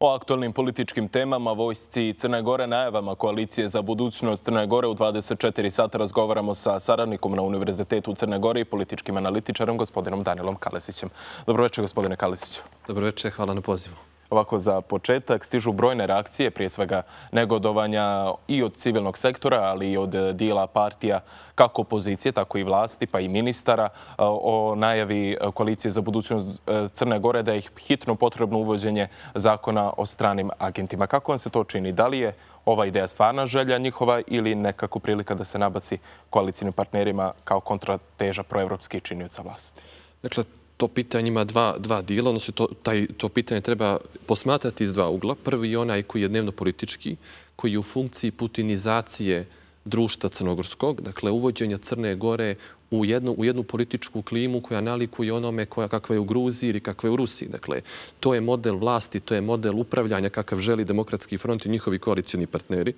O aktualnim političkim temama, vojsci Crne Gore, najavama Koalicije za budućnost Crne Gore u 24 sata razgovaramo sa saradnikom na Univerzitetu u Crne Gore i političkim analitičarom, gospodinom Danilom Kalesićem. Dobroveče, gospodine Kalesiću. Dobroveče, hvala na pozivu. Ovako za početak stižu brojne reakcije, prije svega negodovanja i od civilnog sektora, ali i od e, dijela partija kako opozicije, tako i vlasti, pa i ministara e, o najavi e, koalicije za budućnost Crne Gore da je hitno potrebno uvođenje zakona o stranim agentima. Kako vam se to čini? Da li je ova ideja stvarna želja njihova ili nekako prilika da se nabaci koalicijnim partnerima kao kontrateža proevropski činjivca vlasti? Dakle, to pitanje ima dva, dva dijela, odnosno to, taj, to pitanje treba posmatrati iz dva ugla. Prvi je onaj koji je dnevno politički, koji je u funkciji putinizacije društva crnogorskog, dakle uvođenja Crne Gore u jednu, u jednu političku klimu koja nalikuje onome koja, kakva je u Gruziji ili kakva je u Rusiji. Dakle, to je model vlasti, to je model upravljanja kakav želi demokratski front i njihovi koalicijani partneri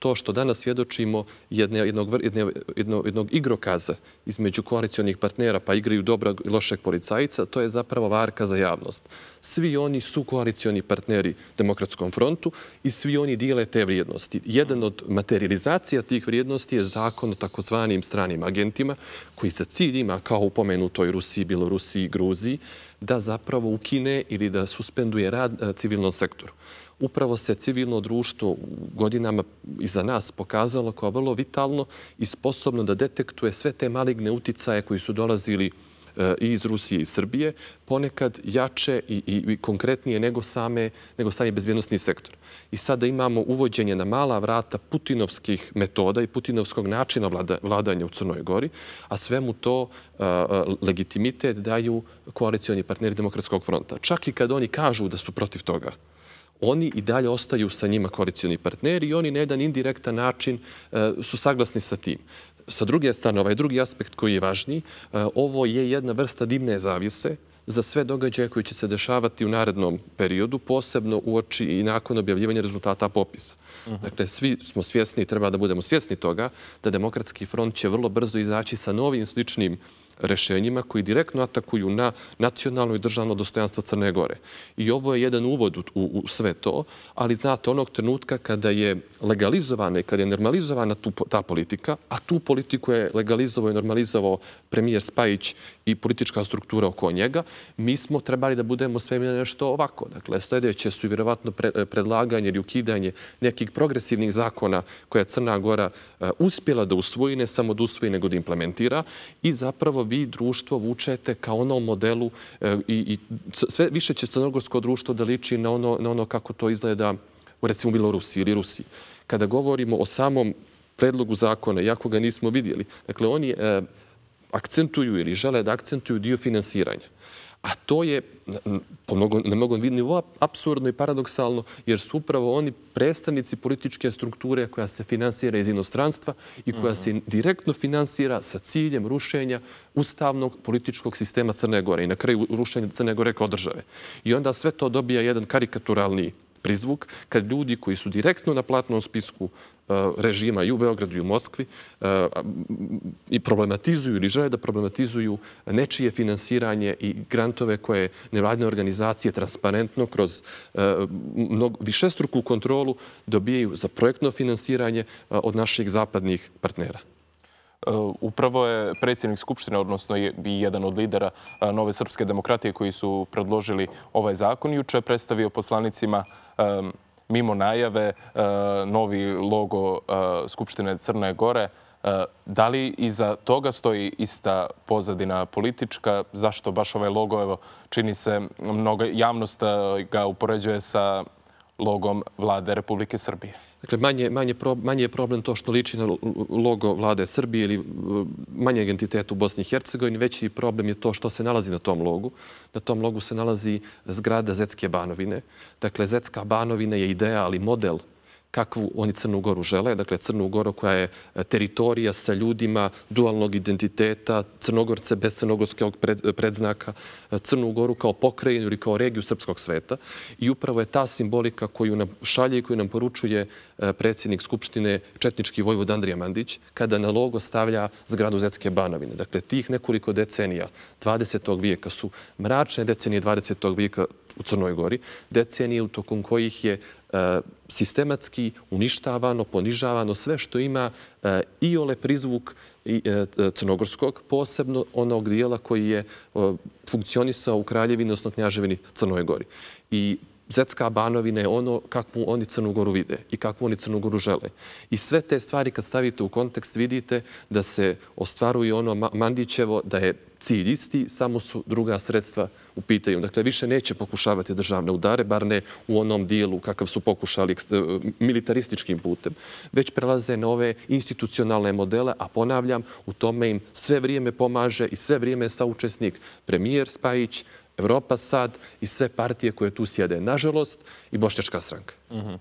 to što danas svjedočimo jednog igrokaza između koalicijonih partnera pa igraju dobrog i lošeg policajica, to je zapravo varka za javnost. Svi oni su koalicijoni partneri Demokratskom frontu i svi oni dijele te vrijednosti. Jedan od materializacija tih vrijednosti je zakon o takozvanim stranim agentima koji za cilj ima kao upomenutoj Rusiji, Bilorusiji i Gruziji da zapravo ukine ili da suspenduje rad e, civilnom sektoru. Upravo se civilno društvo godinama iza nas pokazalo kao vrlo vitalno i sposobno da detektuje sve te maligne uticaje koji su dolazili učiniti E, i iz Rusije i Srbije, ponekad jače i konkretnije nego same nego sami bezbjednostni sektor. I sada imamo uvođenje na mala vrata putinovskih metoda i putinovskog načina vladanja u Crnoj Gori, a svemu to e, e, legitimitet daju koalicijalni partneri Demokratskog fronta. Čak i kad oni kažu da su protiv toga, oni i dalje ostaju sa njima koalicijalni partneri i oni na jedan indirektan način su saglasni sa tim sa druge strane, ovaj drugi aspekt koji je važni, e, ovo je jedna vrsta dimne zavise za sve događaje koje će se dešavati u narednom periodu, posebno u oči i nakon objavljivanja rezultata popisa. Mhm. Dakle, svi smo svjesni i treba da budemo svjesni toga da demokratski front će vrlo brzo izaći sa novim sličnim rešenjima koji direktno atakuju na nacionalno i državno dostojanstvo Crne Gore. I ovo je jedan uvod u sve to, ali znate, onog trenutka kada je legalizovana i kada je normalizovana ta politika, a tu politiku je legalizovao i normalizovao premijer Spajić i politička struktura oko njega, mi smo trebali da budemo sve svemljeni nešto ovako. Dakle, sledeće su vjerovatno predlaganje ili ukidanje nekih progresivnih zakona koja Crna Gora e, uspjela da usvoji, ne samo da usvoji, nego da implementira. I zapravo vi društvo vučete ka onom modelu e, i sve više će crnogorsko društvo da liči na ono, ono kako to izgleda u recimo Bilorusiji ili Rusiji. Kada govorimo o samom predlogu zakona, jako ga nismo vidjeli, dakle oni e, akcentuju ili žele da akcentuju dio finansiranja. A to je po mnogo, na mnogo apsurdno i paradoksalno, jer su upravo oni predstavnici političke strukture koja se finansira iz inostranstva i koja se mhm. direktno finansira sa ciljem rušenja ustavnog političkog sistema Crne Gore i na kraju rušenja Crne Gore kao države. I onda sve to dobija jedan karikaturalni prizvuk kad ljudi koji su direktno na platnom spisku Eh, režima i u Beogradu i u Moskvi eh, i problematizuju ili žele da problematizuju nečije finansiranje i grantove koje nevladne organizacije transparentno kroz eh, višestruku kontrolu dobijaju za projektno finansiranje od naših zapadnih partnera. Upravo je predsjednik Skupštine, odnosno i jedan od lidera Nove Srpske demokratije koji su predložili ovaj zakon, juče predstavio poslanicima mimo najave e, novi logo e, Skupštine Crne Gore. E, da li iza toga stoji ista pozadina politička? Zašto baš ovaj logo, evo, čini se mnogo javnost ga upoređuje sa logom vlade Republike Srbije? Dakle, manje, manje, pro, manje je problem to što liči na logo vlade Srbije ili e, manje entitet u Bosni i Hercegovini, veći problem je to što se nalazi na tom logu. Na tom logu se nalazi zgrada Zetske banovine. Dakle, Zetska banovina je ideja, ali model kakvu oni Crnu Goru žele. Dakle, Crnu Goru koja je e, teritorija sa ljudima dualnog identiteta, Crnogorce bez crnogorskog predznaka, e, Crnu Goru kao pokrajinu ili kao regiju srpskog sveta. I upravo je ta simbolika koju nam šalje i koju nam poručuje e, predsjednik Skupštine Četnički Vojvod Andrija Mandić kada na logo stavlja zgradu Zetske Banovine. Dakle, tih nekoliko decenija 20. vijeka su mračne decenije 20. vijeka u Crnoj Gori, decenije u tokom kojih je E, sistematski uništavano, ponižavano sve što ima e, i ole prizvuk crnogorskog, posebno onog dijela koji je funkcionisao u Kraljevini, odnosno knjaževini Crnoj Gori. I Zetska Banovina je ono kakvu oni Crnogoru vide i kakvu oni Crnogoru žele. I sve te stvari kad stavite u kontekst vidite da se ostvaruje ono Mandićevo, da je cilj isti, samo su druga sredstva u pitanju. Dakle, više neće pokušavati državne udare, bar ne u onom dijelu kakav su pokušali militarističkim putem, već prelaze na ove institucionalne modele, a ponavljam, u tome im sve vrijeme pomaže i sve vrijeme je saučesnik premijer Spajić, premijer Spajić, Evropa sad i sve partije koje tu sjede. Nažalost, i Bošnjačka stranka. Mhm.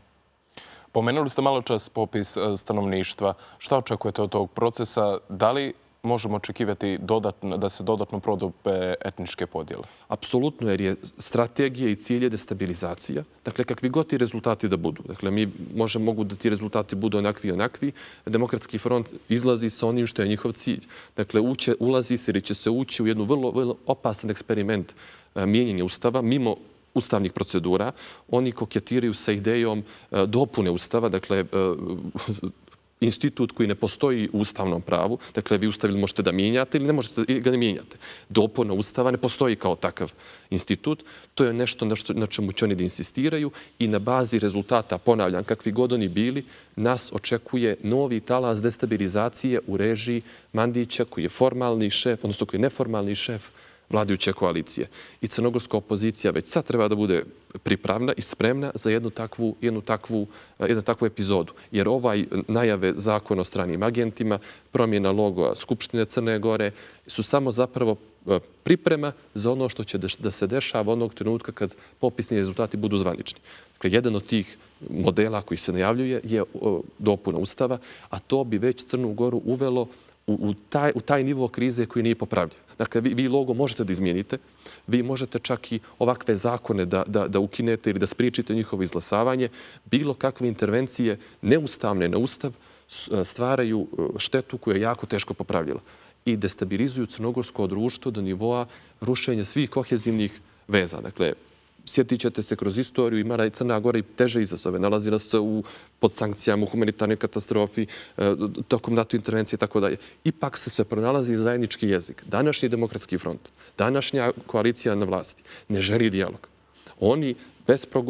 Pomenuli ste malo čas popis e, stanovništva. Šta očekujete od tog procesa? Da li možemo očekivati da se dodatno prodobe etničke podjele? Apsolutno, jer je strategija i cilj je destabilizacija. Dakle, kakvi god ti rezultati da budu. Dakle, mi možemo mogu da ti rezultati budu onakvi i onakvi. Demokratski front izlazi sa onim što je njihov cilj. Dakle, ulazi se ili će se ući u jednu vrlo opasan eksperiment e, mijenjenja ustava, mimo ustavnih procedura. Oni koketiraju sa idejom e, dopune ustava, dakle, e, institut koji ne postoji u ustavnom pravu. Dakle, vi ustav ili možete da mijenjate ili ne možete da ga ne mijenjate. Dopona ustava ne postoji kao takav institut. To je nešto na čemu će oni da insistiraju i na bazi rezultata, ponavljam, kakvi god oni bili, nas očekuje novi talas destabilizacije u režiji Mandića koji je formalni šef, odnosno koji je neformalni šef vladajuće koalicije. I crnogorska opozicija već sad treba da bude pripravna i spremna za jednu takvu jednu takvu, takvu epizodu. Jer ovaj najave zakon o stranim agentima, promjena logoa Skupštine Crne Gore su samo zapravo e, priprema za ono što će da se dešava onog trenutka kad popisni rezultati budu zvanični. Dakle, Jedan od tih modela koji se najavljuje je dopuna ustava, a to bi već Crnu Goru uvelo u taj nivo krize koji nije popravljen. Dakle, vi logo možete da izmijenite, vi možete čak i ovakve zakone da ukinete ili da spričite njihovo izlasavanje. Bilo kakve intervencije neustavne na ustav e, stvaraju e, štetu koju je jako teško popravljila i destabilizuju crnogorsko društvo do nivoa rušenja svih kohezivnih veza. Dakle, sjetit ćete se kroz istoriju, imala je Crna Gora i teže izazove. Nalazila se pod sankcijama u humanitarnoj katastrofi, e, tokom NATO intervencije i tako dalje. Ipak se sve pronalazi zajednički jezik. Današnji demokratski front, današnja koalicija na vlasti ne želi dijalog. Oni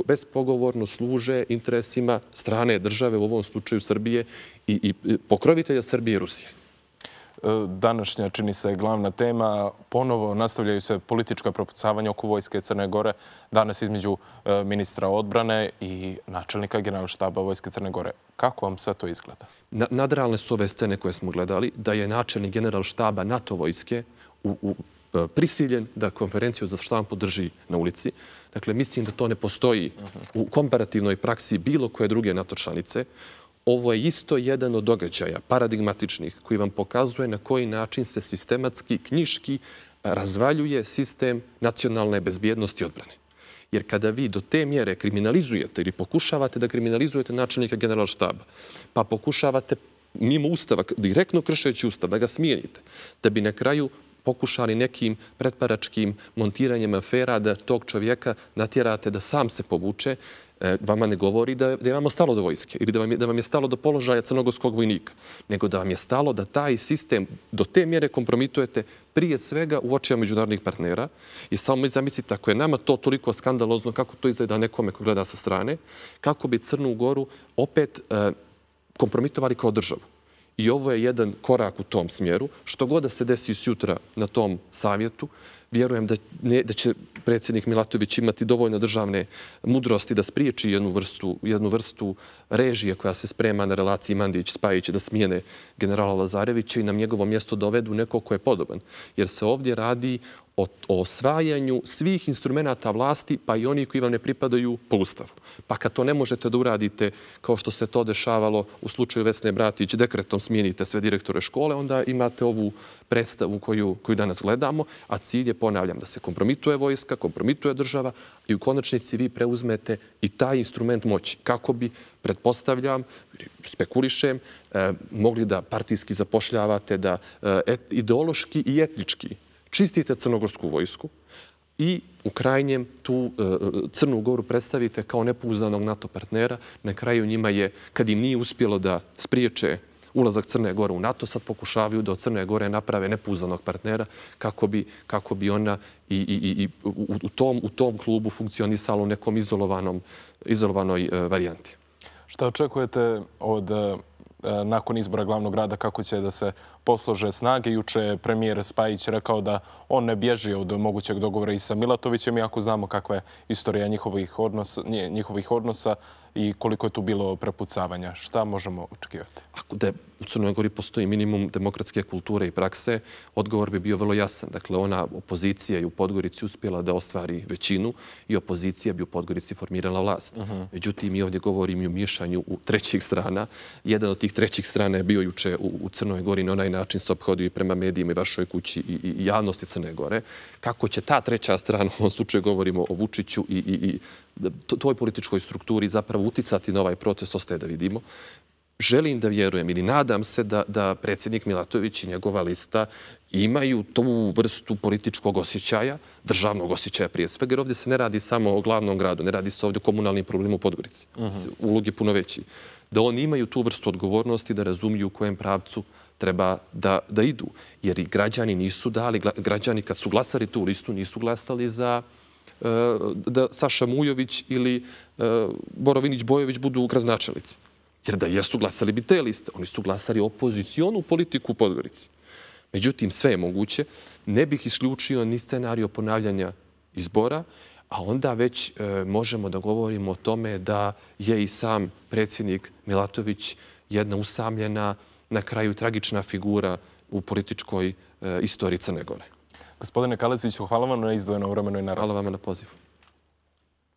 bespogovorno služe interesima strane države, u ovom slučaju Srbije i pokrovitelja Srbije i Rusije. E, Danasnja čini se glavna tema. Ponovo nastavljaju se politička propucavanja oko Vojske Crne Gore. Danas između e, ministra odbrane i načelnika generalštaba Vojske Crne Gore. Kako vam sve to izgleda? Nadralne su ove scene koje smo gledali da je načelnik generalštaba NATO Vojske e, prisiljen da konferenciju za štampu podrži na ulici. Dakle, mislim da to ne postoji u komparativnoj praksi bilo koje druge NATO članice. Ovo je isto jedan od događaja paradigmatičnih koji vam pokazuje na koji način se sistematski, knjiški eh, razvaljuje sistem nacionalne bezbjednosti odbrane. Jer kada vi do te mjere kriminalizujete ili pokušavate da kriminalizujete načelnika generalštaba, pa pokušavate mimo ustava, direktno kršeći ustav, da ga smijenite, da bi na kraju pokušali nekim pretparačkim montiranjem afera da tog čovjeka natjerate da sam se povuče, E, vama ne govori da je vam stalo do vojske ili da vam je stalo do položaja crnogorskog vojnika, nego da vam je stalo da taj sistem do te mjere kompromitujete prije svega u očeva međunarodnih partnera. I samo mi zamislite, ako je nama to toliko skandalozno, kako to izgleda nekome ko gleda sa strane, kako bi Crnu Goru opet e, kompromitovali kao državu. I ovo je jedan korak u tom smjeru. Što god da se desi sutra na tom savjetu, vjerujem da, da će predsjednik Milatović imati dovoljno državne mudrosti da spriječi jednu vrstu, jednu vrstu režije koja se sprema na relaciji Mandić-Spajić da smijene generala Lazarevića i nam njegovo mjesto dovedu neko ko je podoban. Jer se ovdje radi o, osvajanju svih instrumenta vlasti, pa i oni koji vam ne pripadaju po ustavu. Pa kad to ne možete da uradite kao što se to dešavalo u slučaju Vesne Bratić, dekretom smijenite sve direktore škole, onda imate ovu predstavu koju, koju danas gledamo, a cilj je ponavljam, da se kompromituje vojska, kompromituje država i u konačnici vi preuzmete i taj instrument moći. Kako bi, pretpostavljam, spekulišem, e, mogli da partijski zapošljavate, da e, ideološki i etnički čistite crnogorsku vojsku i u krajnjem tu e, Crnu Goru predstavite kao nepouzdanog NATO partnera. Na kraju njima je, kad im nije uspjelo da spriječe ulazak Crne Gore u NATO, sad pokušavaju da od Crne Gore naprave nepouzdanog partnera kako bi, kako bi ona i, i, i, i u, u, tom, u tom klubu funkcionisala u nekom izolovanom, izolovanoj e, varijanti. Šta očekujete od, e, nakon izbora glavnog grada, kako će da se poslože snage. Juče je premijer Spajić rekao da on ne bježi od mogućeg dogovora i sa Milatovićem, i ako znamo kakva je istorija njihovih odnosa i koliko je tu bilo prepucavanja. Šta možemo očekivati? Ako da u Crnoj Gori postoji minimum demokratske kulture i prakse, odgovor bi bio vrlo jasan. Dakle, ona opozicija je u Podgorici uspjela da ostvari većinu i opozicija bi u Podgorici formirala vlast. Mhm. Međutim, mi ovdje govorim i o miješanju trećih strana. Jedan od tih trećih strana je bio juče u Crnoj Gori na onaj način se obhodio i prema medijima i vašoj kući i javnosti Crne Gore. Kako će ta treća strana, u ovom slučaju govorimo o Vučiću i toj političkoj strukturi zapravo uticati na ovaj proces, ostaje da vidimo. Želim da vjerujem ili nadam se da predsjednik Milatović i njegova lista imaju tu vrstu političkog osjećaja, državnog osjećaja prije svega, jer ovdje se ne radi samo o glavnom gradu, ne radi se ovdje o komunalnim problemima u Podgorici. Mhm. Ulog je puno veći. Da oni imaju tu vrstu odgovornosti, da razumiju u kojem pravcu treba da, da idu. Jer i građani nisu dali, građani kad su glasali tu listu nisu glasali za eh, da Saša Mujović ili eh, Borovinić Bojović budu gradonačelici. Jer da jesu glasali bi te liste, oni su glasali opozicionu politiku u Podgorici. Međutim, sve je moguće. Ne bih isključio ni scenariju ponavljanja izbora, a onda već eh, možemo da govorimo o tome da je i sam predsjednik Milatović jedna usamljena na kraju tragična figura u političkoj e, istoriji Crne Gore. Gospodine Kalesić, hvala vam na izdvojeno vremenu i na razlog. Hvala vam na pozivu.